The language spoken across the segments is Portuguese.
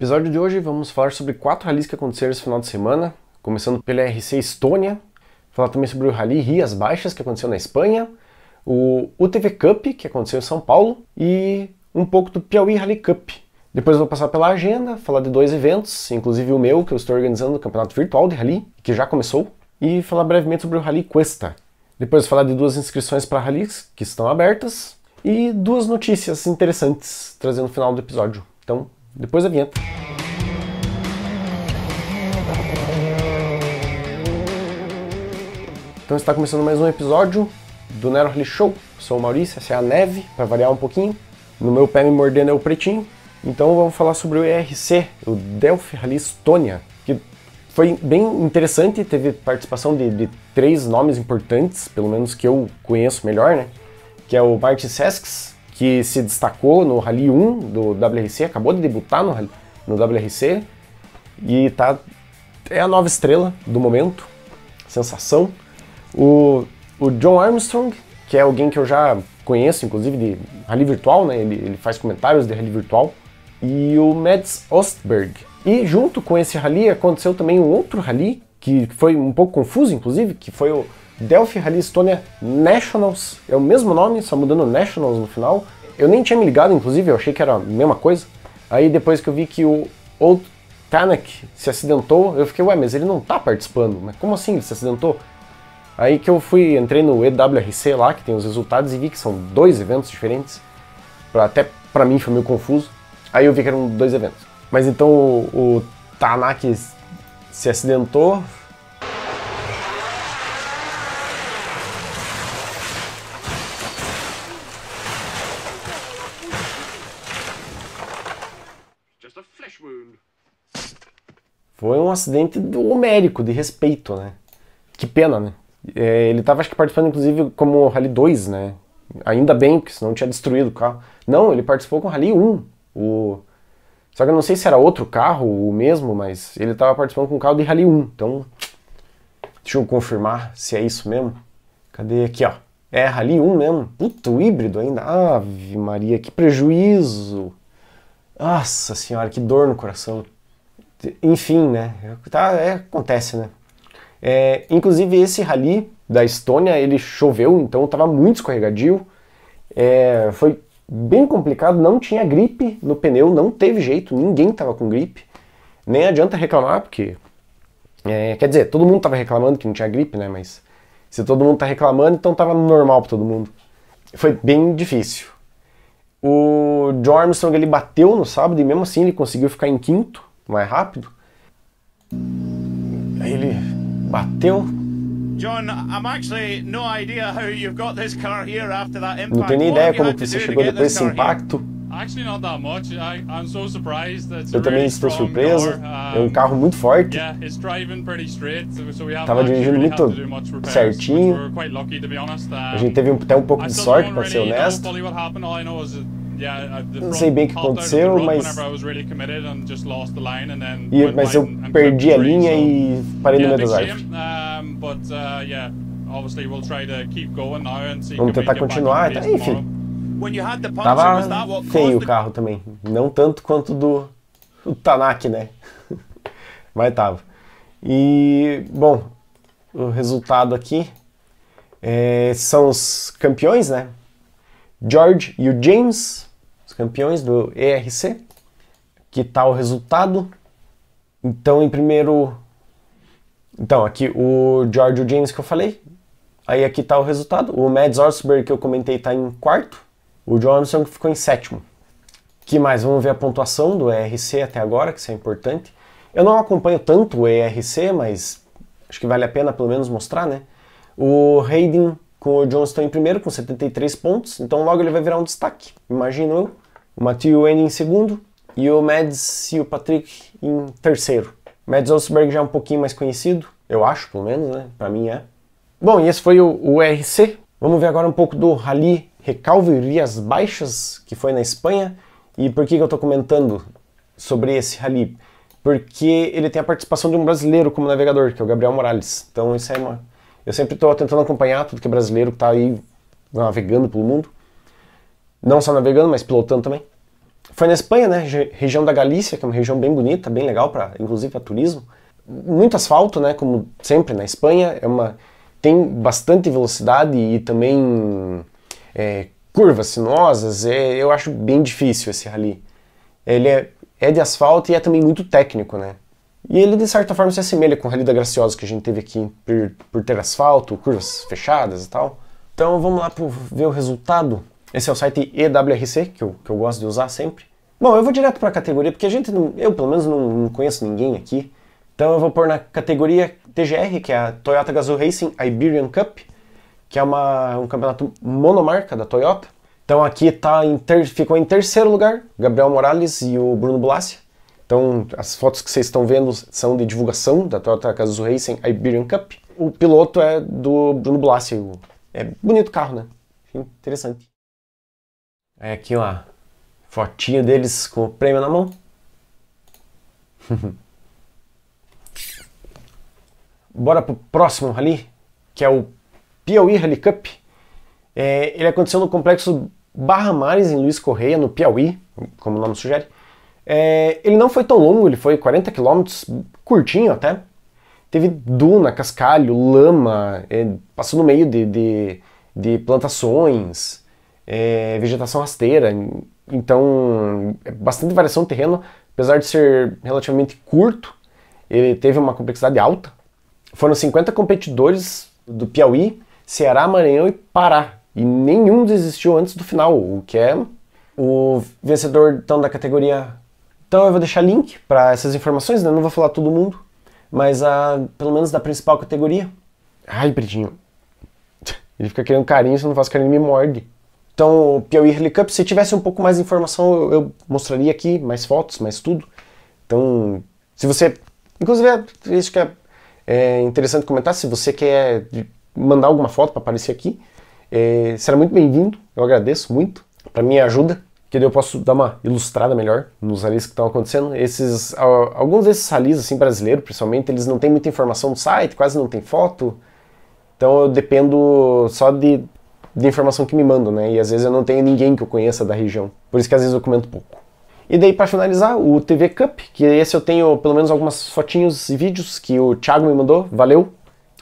No episódio de hoje vamos falar sobre quatro rallies que aconteceram esse final de semana, começando pela RC Estônia, falar também sobre o Rally Rias Baixas que aconteceu na Espanha, o UTV Cup que aconteceu em São Paulo e um pouco do Piauí Rally Cup. Depois eu vou passar pela agenda, falar de dois eventos, inclusive o meu que eu estou organizando o Campeonato Virtual de Rally, que já começou, e falar brevemente sobre o Rally Cuesta. Depois falar de duas inscrições para rallies que estão abertas e duas notícias interessantes trazendo no final do episódio. Então, depois da vinheta. Então está começando mais um episódio do Nero Hurley Show. Sou o Maurício, essa é a neve, para variar um pouquinho. No meu pé me mordendo é o pretinho. Então vamos falar sobre o ERC, o Delphi Rally Estonia, que foi bem interessante, teve participação de, de, três nomes importantes, pelo menos que eu conheço melhor, né? Que é o Martin Sesks, que se destacou no Rally 1 do WRC, acabou de debutar no, no WRC e tá é a nova estrela do momento, sensação. O, o John Armstrong, que é alguém que eu já conheço, inclusive de rally virtual, né? Ele, ele faz comentários de rally virtual. E o Mads Ostberg. E junto com esse rally aconteceu também um outro rally que foi um pouco confuso, inclusive, que foi o Delphi Rally Estonia Nationals. É o mesmo nome, só mudando Nationals no final. Eu nem tinha me ligado, inclusive, eu achei que era a mesma coisa. Aí depois que eu vi que o Old Tanak se acidentou, eu fiquei, ué, mas ele não tá participando, mas como assim ele se acidentou? Aí que eu fui, entrei no EWRC lá, que tem os resultados, e vi que são dois eventos diferentes. Pra, até pra mim foi meio confuso. Aí eu vi que eram dois eventos. Mas então o, o Tanak se acidentou, um acidente homérico, de respeito, né? Que pena, né? É, ele estava acho que participando, inclusive, como Rally 2, né? Ainda bem, porque senão tinha destruído o carro. Não, ele participou com Rally 1. O... Só que eu não sei se era outro carro, o mesmo, mas ele estava participando com o carro de Rally 1. Então, deixa eu confirmar se é isso mesmo. Cadê? Aqui, ó. É, Rally 1 mesmo. Puta, o híbrido ainda. Ave Maria, que prejuízo. Nossa senhora, que dor no coração enfim, né? Tá, é, acontece, né? É, inclusive esse rally da Estônia, ele choveu, então estava muito escorregadio. É, foi bem complicado, não tinha gripe no pneu, não teve jeito, ninguém estava com gripe. Nem adianta reclamar, porque... É, quer dizer, todo mundo estava reclamando que não tinha gripe, né? Mas se todo mundo está reclamando, então estava normal para todo mundo. Foi bem difícil. O John Armstrong ele bateu no sábado e mesmo assim ele conseguiu ficar em quinto mais rápido. Aí ele bateu. John, Não tenho nem ideia como você chegou depois desse impacto. Eu também estou surpreso. É um carro muito forte. Estava dirigindo muito certinho. A gente teve até um pouco de sorte, para ser honesto não sei bem o que aconteceu, mas. E, mas eu perdi a linha e parei no meio das árvores. Vamos tentar continuar, tá- enfim. Tava feio o carro também. Não tanto quanto do, do Tanaki, né? mas tava. E, bom, o resultado aqui é, são os campeões, né? George e o James campeões do ERC. Que tal tá o resultado? Então, em primeiro. Então, aqui o George James que eu falei. Aí aqui está o resultado. O Mads Orsberg que eu comentei está em quarto. O Johnson que ficou em sétimo. Que mais? Vamos ver a pontuação do ERC até agora, que isso é importante. Eu não acompanho tanto o ERC, mas acho que vale a pena pelo menos mostrar, né? O Hayden com o Johnson em primeiro com 73 pontos, então logo ele vai virar um destaque, imagino eu o Matthew Wayne em segundo e o Mads e o Patrick em terceiro. Mads Osberg já é um pouquinho mais conhecido, eu acho, pelo menos, né? Para mim é. Bom, e esse foi o, o RC. Vamos ver agora um pouco do Rally Recalve Vias Baixas, que foi na Espanha. E por que, que eu estou comentando sobre esse rally? Porque ele tem a participação de um brasileiro como navegador, que é o Gabriel Morales. Então isso é uma... Eu sempre estou tentando acompanhar tudo que é brasileiro que está aí navegando pelo mundo. Não só navegando, mas pilotando também. Foi na Espanha, né? Região da Galícia, que é uma região bem bonita, bem legal para, inclusive para turismo. Muito asfalto, né? Como sempre na Espanha, é uma tem bastante velocidade e também é, curvas sinuosas. É, eu acho bem difícil esse rally. Ele é, é de asfalto e é também muito técnico, né? E ele de certa forma se assemelha com o rally da Graciosa que a gente teve aqui por, por ter asfalto, curvas fechadas e tal. Então vamos lá para ver o resultado. Esse é o site EWRC, que eu, que eu gosto de usar sempre. Bom, eu vou direto para a categoria, porque a gente não, eu pelo menos não, não, conheço ninguém aqui. Então eu vou pôr na categoria TGR, que é a Toyota Gazoo Racing Iberian Cup, que é uma, um campeonato monomarca da Toyota. Então aqui tá em ter, ficou em terceiro lugar, Gabriel Morales e o Bruno Bulassi. Então as fotos que vocês estão vendo são de divulgação da Toyota Gazoo Racing Iberian Cup. O piloto é do Bruno Bulassi. É bonito carro, né? Interessante. É aqui, ó Fotinho deles com o prêmio na mão. Bora pro próximo ali, que é o Piauí Rally Cup. É, ele aconteceu no complexo Barra Mares, em Luiz Correia, no Piauí, como o nome sugere. É, ele não foi tão longo, ele foi 40 km, curtinho até. Teve duna, cascalho, lama, é, passou no meio de, de, de plantações, é, vegetação rasteira, então, é bastante variação de terreno, apesar de ser relativamente curto, ele teve uma complexidade alta. Foram 50 competidores do Piauí, Ceará, Maranhão e Pará. E nenhum desistiu antes do final, o que é o vencedor então da categoria. Então eu vou deixar link para essas informações, né? Não vou falar todo mundo, mas a, pelo menos da principal categoria. Ai, Britinho. Ele fica querendo carinho, se não faço carinho, me morde. Então, o Piauí Early Cup, se tivesse um pouco mais de informação, eu, mostraria aqui, mais fotos, mais tudo. Então, se você... Inclusive, acho é, isso que é, é interessante comentar, se você quer mandar alguma foto para aparecer aqui, é, será muito bem-vindo, eu agradeço muito. Para minha ajuda, que eu posso dar uma ilustrada melhor nos ralis que estão acontecendo. Esses, alguns desses ralis, assim, brasileiros, principalmente, eles não têm muita informação no site, quase não tem foto. Então eu dependo só de de informação que me mandam, né? E às vezes eu não tenho ninguém que eu conheça da região. Por isso que às vezes eu comento pouco. E daí, para finalizar, o TV Cup, que esse eu tenho pelo menos algumas fotinhos e vídeos que o Thiago me mandou, valeu,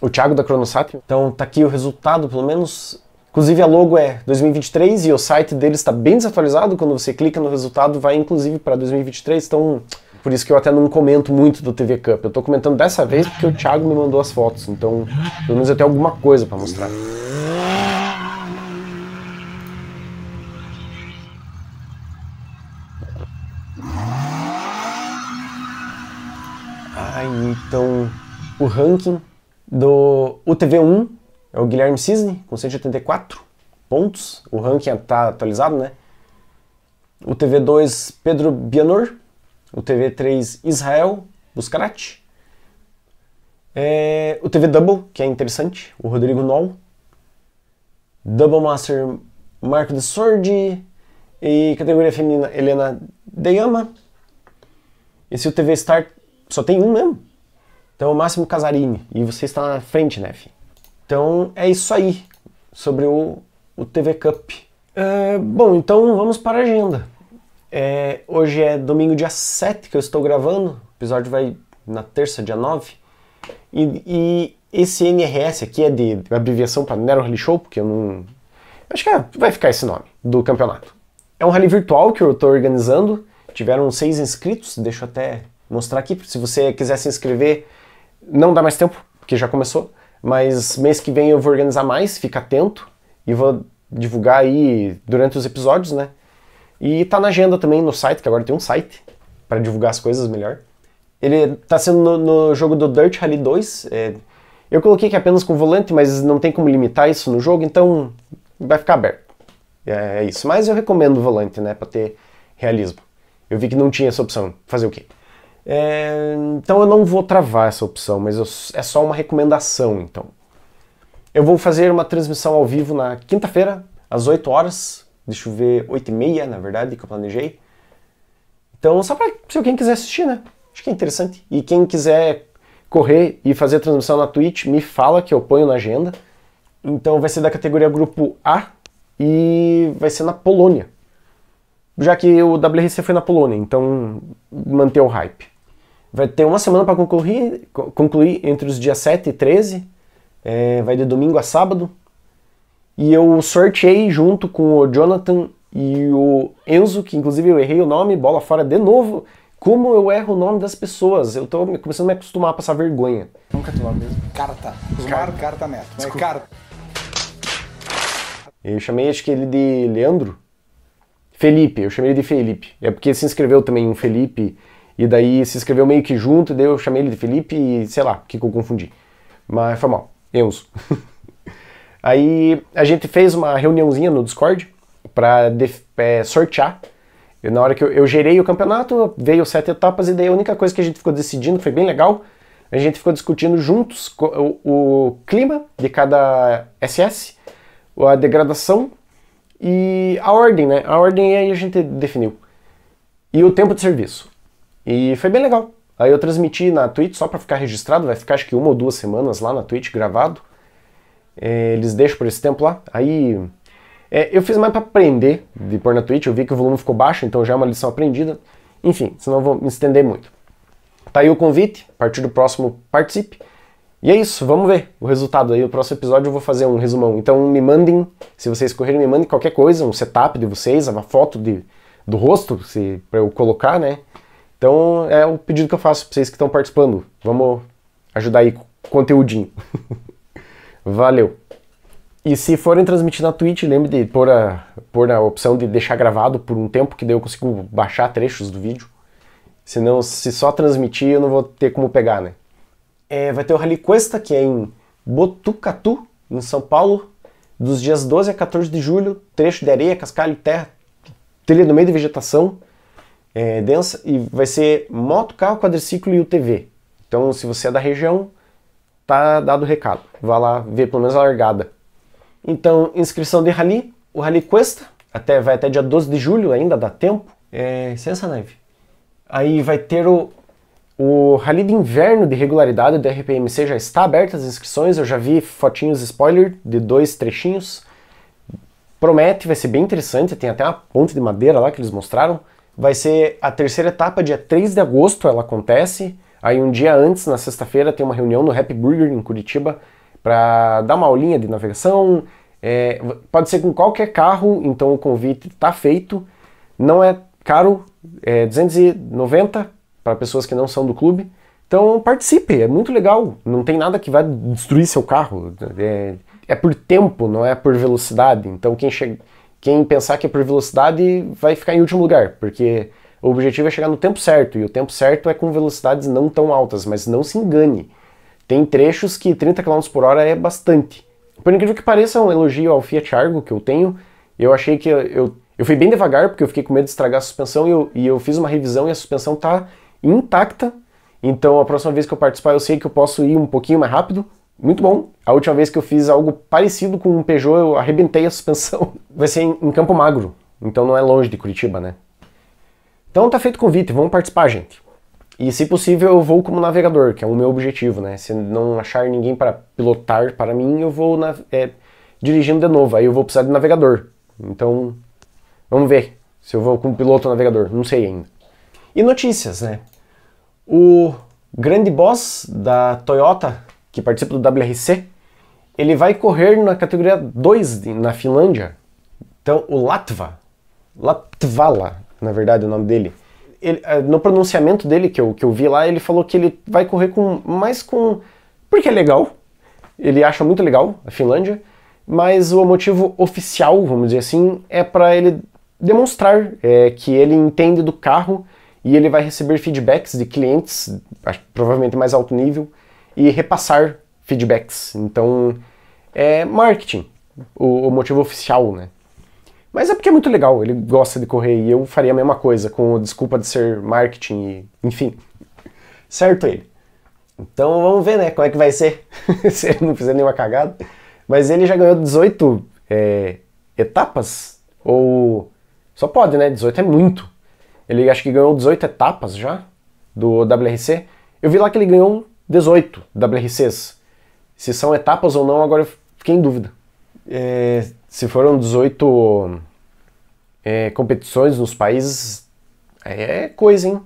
o Thiago da Cronosap. Então tá aqui o resultado, pelo menos. Inclusive a logo é 2023 e o site deles está bem desatualizado, quando você clica no resultado vai inclusive para 2023, então por isso que eu até não comento muito do TV Cup. Eu tô comentando dessa vez porque o Thiago me mandou as fotos, então pelo menos eu tenho alguma coisa para mostrar. Ai, então o ranking do UTV1 é o Guilherme Cisne, com 184 pontos. O ranking está é- atualizado, né? O TV2, Pedro Bianor. O TV3, Israel Buscarati. É, o TV Double, que é interessante, o Rodrigo Nol. Double Master, Marco de Sordi. E categoria feminina, Helena Deyama. Esse é o TV start só tem um mesmo. Então é o Máximo Casarini. E você está na frente, né, fi? Então é isso aí sobre o, o TV Cup. É, bom, então vamos para a agenda. É, hoje é domingo, dia 7 que eu estou gravando. O episódio vai na terça, dia 9. E, e esse NRS aqui é de abreviação para Nero Rally Show, porque eu não. Acho que é, vai ficar esse nome do campeonato. É um rally virtual que eu estou organizando. Tiveram seis inscritos, deixo até mostrar aqui. Se você quiser se inscrever, não dá mais tempo, porque já começou. Mas mês que vem eu vou organizar mais, fica atento. E vou divulgar aí durante os episódios, né? E tá na agenda também no site, que agora tem um site para divulgar as coisas melhor. Ele tá sendo no, no jogo do Dirt Rally 2. É, eu coloquei que é apenas com volante, mas não tem como limitar isso no jogo, então vai ficar aberto. É, é isso. Mas eu recomendo o volante, né? Pra ter realismo. Eu vi que não tinha essa opção. Fazer o quê? É, então eu não vou travar essa opção, mas eu, é só uma recomendação. Então, eu vou fazer uma transmissão ao vivo na quinta-feira, às 8 horas. Deixa eu ver, 8 e meia, na verdade, que eu planejei. Então, só para se alguém quiser assistir, né? Acho que é interessante. E quem quiser correr e fazer a transmissão na Twitch, me fala que eu ponho na agenda. Então vai ser da categoria grupo A e vai ser na Polônia. Já que o WRC foi na Polônia, então manter o hype. Vai ter uma semana para concluir, concluir entre os dias 7 e 13. É, vai de domingo a sábado. E eu sorteei junto com o Jonathan e o Enzo, que inclusive eu errei o nome, bola fora de novo. Como eu erro o nome das pessoas? Eu tô começando a me acostumar a passar vergonha. Nunca tu nome mesmo? Carta. Osmar Carta Neto. Mas Carta. Eu chamei, acho que ele de Leandro. Felipe, eu chamei ele de Felipe. É porque se inscreveu também um Felipe e daí se escreveu meio que junto, daí eu chamei ele de Felipe e sei lá, que eu confundi. Mas foi mal, uso. Aí a gente fez uma reuniãozinha no Discord para é, sortear. Eu, na hora que eu, eu, gerei o campeonato, veio sete etapas e daí a única coisa que a gente ficou decidindo, foi bem legal, a gente ficou discutindo juntos o, o clima de cada SS, a degradação e a ordem, né? A ordem aí a gente definiu. E o tempo de serviço. E foi bem legal. Aí eu transmiti na Twitch só para ficar registrado, vai ficar acho que uma ou duas semanas lá na Twitch gravado. É, eles deixam por esse tempo lá. Aí é, eu fiz mais para aprender de pôr na Twitch, eu vi que o volume ficou baixo, então já é uma lição aprendida. Enfim, senão eu vou me estender muito. Tá aí o convite, a partir do próximo participe. E é isso, vamos ver o resultado aí. o próximo episódio eu vou fazer um resumão. Então me mandem, se vocês correrem, me mandem qualquer coisa, um setup de vocês, uma foto de, do rosto, se, pra eu colocar, né? Então é o pedido que eu faço para vocês que estão participando. Vamos ajudar aí com conteúdinho. Valeu. E se forem transmitir na Twitch, lembre de pôr a, pôr a opção de deixar gravado por um tempo, que daí eu consigo baixar trechos do vídeo. Senão, se só transmitir, eu não vou ter como pegar, né? É, vai ter o Rally Cuesta, que é em Botucatu, em São Paulo, dos dias 12 a 14 de julho, trecho de areia, cascalho, terra, trilha no meio de vegetação, é, densa e vai ser moto, carro, quadriciclo e UTV. Então, se você é da região, tá dado o recado. Vá lá ver pelo menos a largada. Então, inscrição de rally, o rally cuesta, até, vai até dia 12 de julho, ainda dá tempo. É, licença, neve. Aí vai ter o, o rally de inverno de regularidade do RPMC, já está aberta as inscrições, eu já vi fotinhos spoiler de dois trechinhos. Promete, vai ser bem interessante, tem até uma ponte de madeira lá que eles mostraram vai ser a terceira etapa, dia 3 de agosto ela acontece. Aí um dia antes, na sexta-feira, tem uma reunião no Happy Burger em Curitiba para dar uma aulinha de navegação. É, pode ser com qualquer carro, então o convite está feito. Não é caro, é 290 para pessoas que não são do clube. Então participe, é muito legal. Não tem nada que vai destruir seu carro. É, é por tempo, não é por velocidade. Então quem chega quem pensar que é por velocidade vai ficar em último lugar, porque o objetivo é chegar no tempo certo, e o tempo certo é com velocidades não tão altas, mas não se engane. Tem trechos que 30 km por hora é bastante. Por incrível que pareça, é um elogio ao Fiat Argo que eu tenho, eu achei que eu, eu fui bem devagar, porque eu fiquei com medo de estragar a suspensão, e eu, e eu fiz uma revisão e a suspensão está intacta, então a próxima vez que eu participar eu sei que eu posso ir um pouquinho mais rápido, muito bom. A última vez que eu fiz algo parecido com um Peugeot, eu arrebentei a suspensão. Vai ser em, Campo Magro, então não é longe de Curitiba, né? Então tá feito o convite, vamos participar, gente. E se possível, eu vou como navegador, que é o meu objetivo, né? Se não achar ninguém para pilotar para mim, eu vou na, é, dirigindo de novo, aí eu vou precisar de navegador. Então, vamos ver se eu vou como piloto ou navegador, não sei ainda. E notícias, né? O grande boss da Toyota que participa do WRC, ele vai correr na categoria 2 na Finlândia. Então, o Latva, Latvala, na verdade, é o nome dele. Ele, é, no pronunciamento dele, que eu, que eu vi lá, ele falou que ele vai correr com mais com. Porque é legal. Ele acha muito legal a Finlândia. Mas o motivo oficial, vamos dizer assim, é para ele demonstrar é, que ele entende do carro e ele vai receber feedbacks de clientes, provavelmente mais alto nível, e repassar feedbacks. Então, é marketing, o, o motivo oficial, né? Mas é porque é muito legal, ele gosta de correr e eu faria a mesma coisa, com desculpa de ser marketing e, enfim. Certo ele. Então vamos ver, né, como é que vai ser, se ele não fizer nenhuma cagada. Mas ele já ganhou 18 é, etapas, ou... Só pode, né, 18 é muito. Ele acho que ganhou 18 etapas já, do WRC. Eu vi lá que ele ganhou 18 WRCs. Se são etapas ou não, agora eu fiquei em dúvida. É, se foram 18 é, competições nos países, é coisa, hein?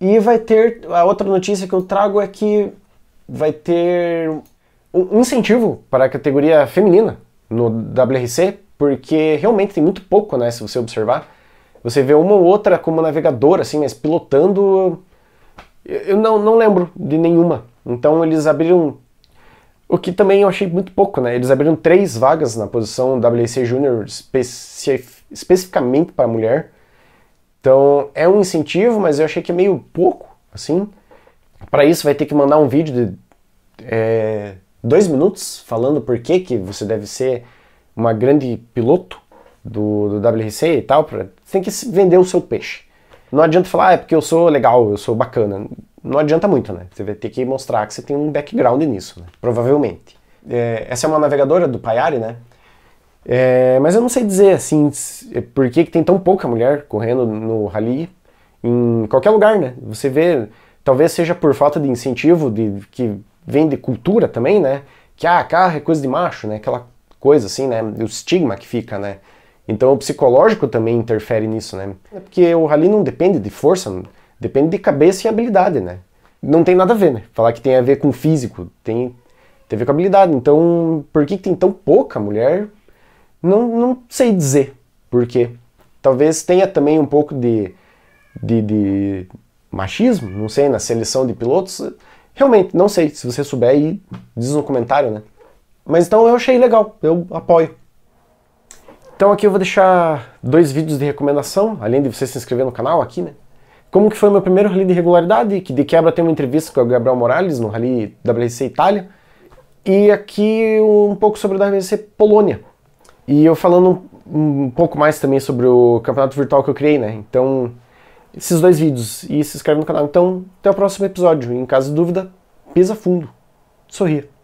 E vai ter. A outra notícia que eu trago é que vai ter um incentivo para a categoria feminina no WRC, porque realmente tem muito pouco, né? Se você observar, você vê uma ou outra como navegadora, assim, mas pilotando eu não, não lembro de nenhuma. Então eles abriram o que também eu achei muito pouco, né? Eles abriram três vagas na posição WRC Júnior especi especificamente para mulher. Então é um incentivo, mas eu achei que é meio pouco, assim. Para isso vai ter que mandar um vídeo de é, dois minutos falando por que, que você deve ser uma grande piloto do, do WRC e tal. Pra, você tem que vender o seu peixe. Não adianta falar, ah, é porque eu sou legal, eu sou bacana. Não adianta muito, né? Você vai ter que mostrar que você tem um background nisso, né? provavelmente. É, essa é uma navegadora do Payari, né? É, mas eu não sei dizer, assim, por que, que tem tão pouca mulher correndo no rally em qualquer lugar, né? Você vê, talvez seja por falta de incentivo, de que vem de cultura também, né? Que, ah, carro é coisa de macho, né? Aquela coisa assim, né? O estigma que fica, né? Então o psicológico também interfere nisso, né? É porque o rally não depende de força, depende de cabeça e habilidade, né? Não tem nada a ver, né? Falar que tem a ver com físico, tem, tem a ver com habilidade. Então, por que, que tem tão pouca mulher? Não, não sei dizer por quê. Talvez tenha também um pouco de, de, de machismo, não sei, na seleção de pilotos. Realmente, não sei. Se você souber aí, diz no comentário, né? Mas então eu achei legal, eu apoio. Então aqui eu vou deixar dois vídeos de recomendação, além de você se inscrever no canal aqui, né? Como que foi o meu primeiro rally de regularidade, que de quebra tem uma entrevista com o Gabriel Morales no rally WRC Itália. E aqui um pouco sobre o WRC Polônia. E eu falando um, um pouco mais também sobre o campeonato virtual que eu criei, né? Então, esses dois vídeos e se inscreve no canal. Então, até o próximo episódio. E, em caso de dúvida, pisa fundo. Sorria.